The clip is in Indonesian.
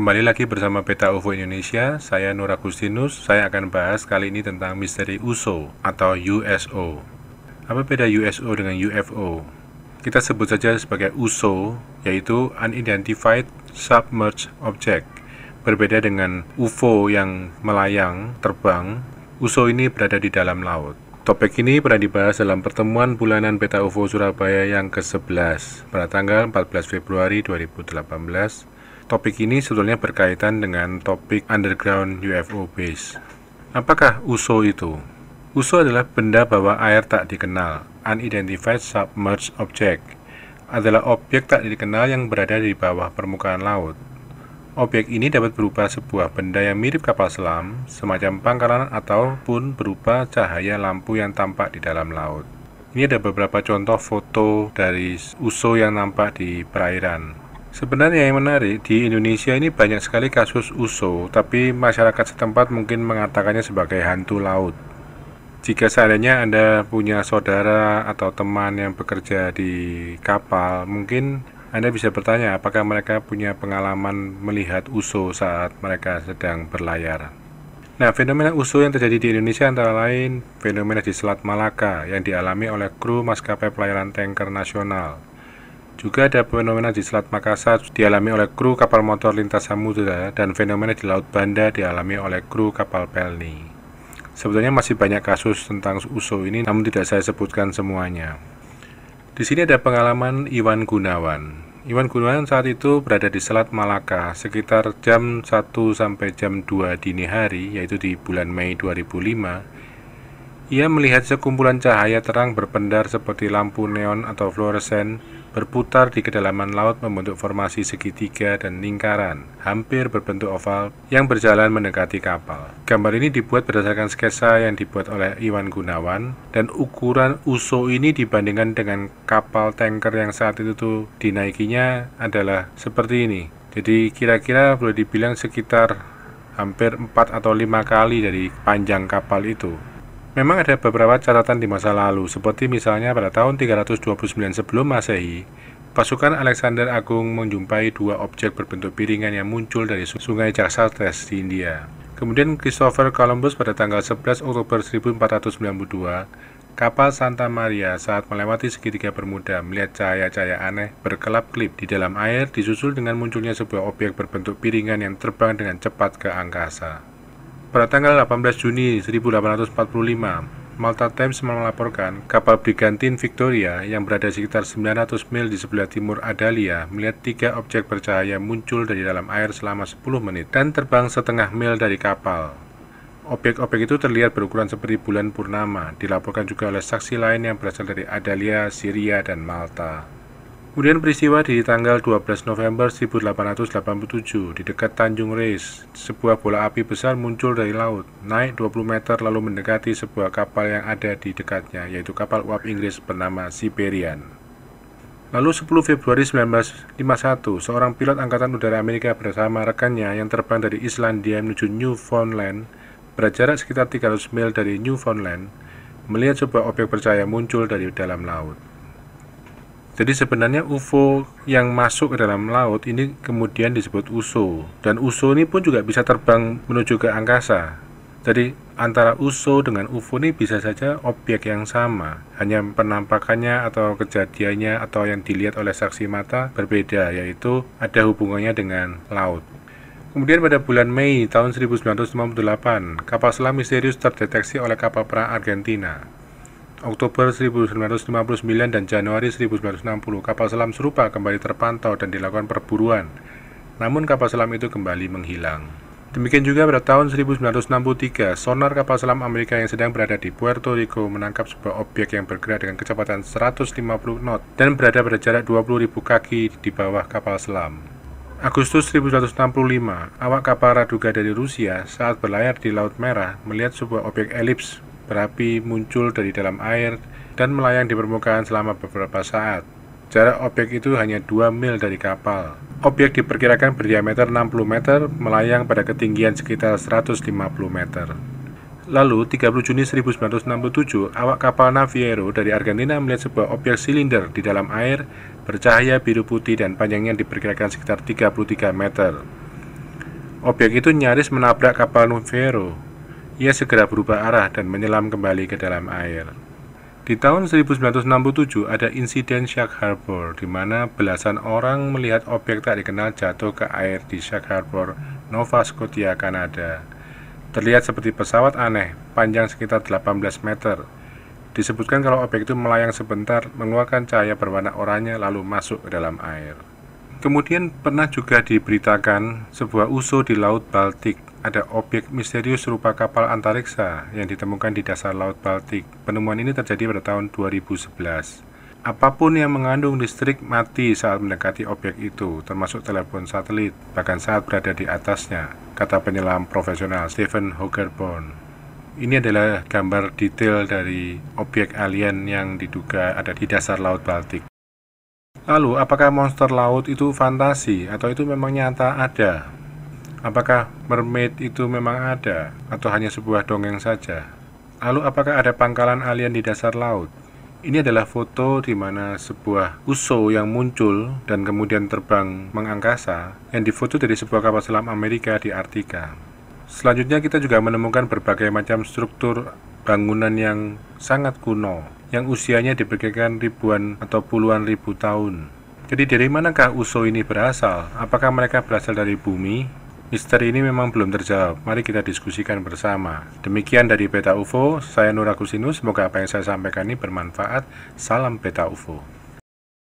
Kembali lagi bersama Beta UFO Indonesia, saya Nur Agustinus. Saya akan bahas kali ini tentang misteri USO atau USO. Apa beda USO dengan UFO? Kita sebut saja sebagai USO, yaitu Unidentified Submerged Object. Berbeda dengan UFO yang melayang, terbang, USO ini berada di dalam laut. Topik ini pernah dibahas dalam pertemuan bulanan Beta UFO Surabaya yang ke-11 pada tanggal 14 Februari 2018 Topik ini sebetulnya berkaitan dengan topik underground UFO base. Apakah USO itu? USO adalah benda bawah air tak dikenal, unidentified submerged object, adalah objek tak dikenal yang berada di bawah permukaan laut. Objek ini dapat berupa sebuah benda yang mirip kapal selam, semacam pangkalan ataupun berupa cahaya lampu yang tampak di dalam laut. Ini ada beberapa contoh foto dari USO yang nampak di perairan. Sebenarnya yang menarik, di Indonesia ini banyak sekali kasus USO, tapi masyarakat setempat mungkin mengatakannya sebagai hantu laut. Jika seandainya Anda punya saudara atau teman yang bekerja di kapal, mungkin Anda bisa bertanya apakah mereka punya pengalaman melihat USO saat mereka sedang berlayar. Nah, fenomena USO yang terjadi di Indonesia antara lain fenomena di Selat Malaka yang dialami oleh kru maskapai pelayaran tanker nasional juga ada fenomena di Selat Makassar dialami oleh kru kapal motor lintas samudera dan fenomena di Laut Banda dialami oleh kru kapal Pelni. Sebetulnya masih banyak kasus tentang USO ini namun tidak saya sebutkan semuanya. Di sini ada pengalaman Iwan Gunawan. Iwan Gunawan saat itu berada di Selat Malaka sekitar jam 1 sampai jam 2 dini hari yaitu di bulan Mei 2005 ia melihat sekumpulan cahaya terang berpendar seperti lampu neon atau fluoresen berputar di kedalaman laut membentuk formasi segitiga dan lingkaran, hampir berbentuk oval, yang berjalan mendekati kapal. Gambar ini dibuat berdasarkan sketsa yang dibuat oleh Iwan Gunawan, dan ukuran USO ini dibandingkan dengan kapal tanker yang saat itu tuh dinaikinya adalah seperti ini. Jadi kira-kira boleh dibilang sekitar hampir 4 atau 5 kali dari panjang kapal itu. Memang ada beberapa catatan di masa lalu, seperti misalnya pada tahun 329 sebelum Masehi, pasukan Alexander Agung menjumpai dua objek berbentuk piringan yang muncul dari sungai Jaxartes di India. Kemudian Christopher Columbus pada tanggal 11 Oktober 1492, kapal Santa Maria saat melewati segitiga bermuda melihat cahaya-cahaya aneh berkelap-kelip di dalam air disusul dengan munculnya sebuah objek berbentuk piringan yang terbang dengan cepat ke angkasa. Pada tanggal 18 Juni 1845, Malta Times melaporkan kapal Brigantin Victoria yang berada sekitar 900 mil di sebelah timur Adalia melihat tiga objek bercahaya muncul dari dalam air selama 10 menit dan terbang setengah mil dari kapal. Objek-objek itu terlihat berukuran seperti bulan purnama, dilaporkan juga oleh saksi lain yang berasal dari Adalia, Syria, dan Malta. Kemudian peristiwa di tanggal 12 November 1887 di dekat Tanjung Reis, sebuah bola api besar muncul dari laut, naik 20 meter lalu mendekati sebuah kapal yang ada di dekatnya, yaitu kapal uap Inggris bernama Siberian. Lalu 10 Februari 1951, seorang pilot Angkatan Udara Amerika bersama rekannya yang terbang dari Islandia menuju Newfoundland, berjarak sekitar 300 mil dari Newfoundland, melihat sebuah objek percaya muncul dari dalam laut. Jadi sebenarnya UFO yang masuk ke dalam laut ini kemudian disebut USO dan USO ini pun juga bisa terbang menuju ke angkasa. Jadi antara USO dengan UFO ini bisa saja objek yang sama, hanya penampakannya atau kejadiannya atau yang dilihat oleh saksi mata berbeda, yaitu ada hubungannya dengan laut. Kemudian pada bulan Mei tahun 1998, kapal selam misterius terdeteksi oleh kapal perang Argentina. Oktober 1959 dan Januari 1960, kapal selam serupa kembali terpantau dan dilakukan perburuan. Namun kapal selam itu kembali menghilang. Demikian juga pada tahun 1963, sonar kapal selam Amerika yang sedang berada di Puerto Rico menangkap sebuah objek yang bergerak dengan kecepatan 150 knot dan berada pada jarak 20.000 kaki di bawah kapal selam. Agustus 1965, awak kapal Raduga dari Rusia saat berlayar di Laut Merah melihat sebuah objek elips berapi muncul dari dalam air dan melayang di permukaan selama beberapa saat. Jarak objek itu hanya 2 mil dari kapal. Objek diperkirakan berdiameter 60 meter, melayang pada ketinggian sekitar 150 meter. Lalu, 30 Juni 1967, awak kapal Naviero dari Argentina melihat sebuah objek silinder di dalam air, bercahaya biru putih dan panjangnya diperkirakan sekitar 33 meter. Objek itu nyaris menabrak kapal Naviero, ia segera berubah arah dan menyelam kembali ke dalam air. Di tahun 1967 ada insiden Shark Harbor di mana belasan orang melihat objek tak dikenal jatuh ke air di Shark Harbor, Nova Scotia, Kanada. Terlihat seperti pesawat aneh, panjang sekitar 18 meter. Disebutkan kalau objek itu melayang sebentar, mengeluarkan cahaya berwarna oranye lalu masuk ke dalam air. Kemudian pernah juga diberitakan sebuah usul di Laut Baltik ada objek misterius serupa kapal antariksa yang ditemukan di dasar laut Baltik. Penemuan ini terjadi pada tahun 2011. Apapun yang mengandung listrik mati saat mendekati objek itu, termasuk telepon satelit, bahkan saat berada di atasnya, kata penyelam profesional Stephen Hogerborn. Ini adalah gambar detail dari objek alien yang diduga ada di dasar laut Baltik. Lalu, apakah monster laut itu fantasi atau itu memang nyata ada? Apakah mermaid itu memang ada atau hanya sebuah dongeng saja? Lalu apakah ada pangkalan alien di dasar laut? Ini adalah foto di mana sebuah USO yang muncul dan kemudian terbang mengangkasa yang difoto dari sebuah kapal selam Amerika di Artika. Selanjutnya kita juga menemukan berbagai macam struktur bangunan yang sangat kuno yang usianya diperkirakan ribuan atau puluhan ribu tahun. Jadi dari manakah USO ini berasal? Apakah mereka berasal dari bumi Misteri ini memang belum terjawab. Mari kita diskusikan bersama. Demikian dari Beta UFO, saya Nur Agustinus. Semoga apa yang saya sampaikan ini bermanfaat. Salam Beta UFO.